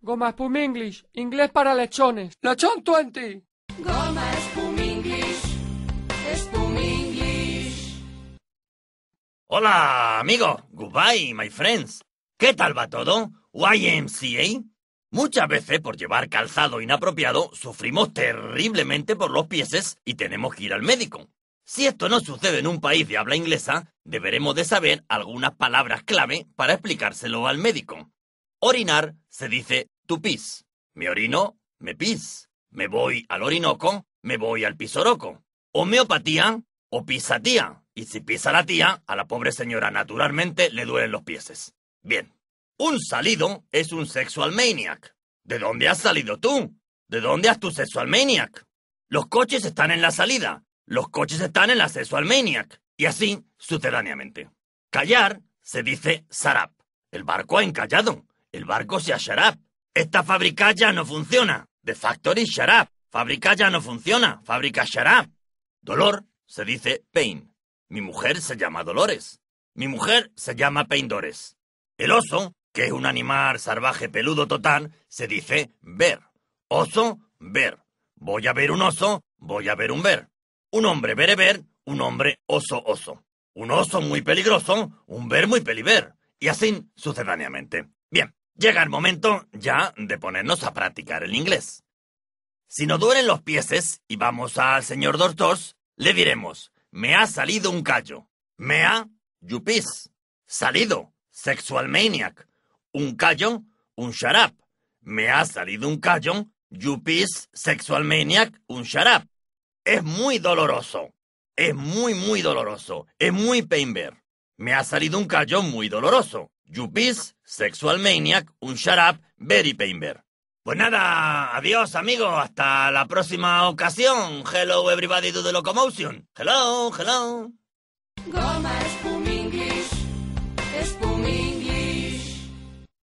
Goma Spum English, inglés para lechones. Lechón 20. Goma Spum English, Spum English. Hola, amigo. Goodbye, my friends. ¿Qué tal va todo? YMCA. Muchas veces por llevar calzado inapropiado sufrimos terriblemente por los pieses y tenemos que ir al médico. Si esto no sucede en un país de habla inglesa, deberemos de saber algunas palabras clave para explicárselo al médico. Orinar se dice tu pis. Me orino, me pis. Me voy al Orinoco, me voy al Pisoroco. Homeopatía o pisatía. Y si pisa la tía, a la pobre señora naturalmente le duelen los pieses. Bien. Un salido es un sexual maniac. ¿De dónde has salido tú? ¿De dónde has tu sexual maniac? Los coches están en la salida. Los coches están en la sexual maniac. Y así sucedáneamente. Callar se dice sarap. El barco ha encallado. El barco se ha sharap. Esta fábrica ya no funciona. The factory shut up. Fábrica ya no funciona. Fábrica shut Dolor se dice pain. Mi mujer se llama Dolores. Mi mujer se llama Dores. El oso, que es un animal salvaje peludo total, se dice ver. Oso, ver. Voy a ver un oso, voy a ver un ver. Un hombre ver un hombre oso oso. Un oso muy peligroso, un ver muy peliver. Y así sucedáneamente. Bien, llega el momento ya de ponernos a practicar el inglés. Si nos duelen los pieses y vamos al señor Dortos, le diremos, me ha salido un callo. Me ha, yupis, salido, sexual maniac. Un callo, un sharap. Me ha salido un callo, yupis, sexual maniac, un sharap. Es muy doloroso. Es muy, muy doloroso. Es muy painver. Me ha salido un callo muy doloroso. Yupis, Sexual Maniac, un Shut Up, Berry Painter. Pues nada, adiós amigos, hasta la próxima ocasión. Hello everybody to the locomotion. Hello, hello.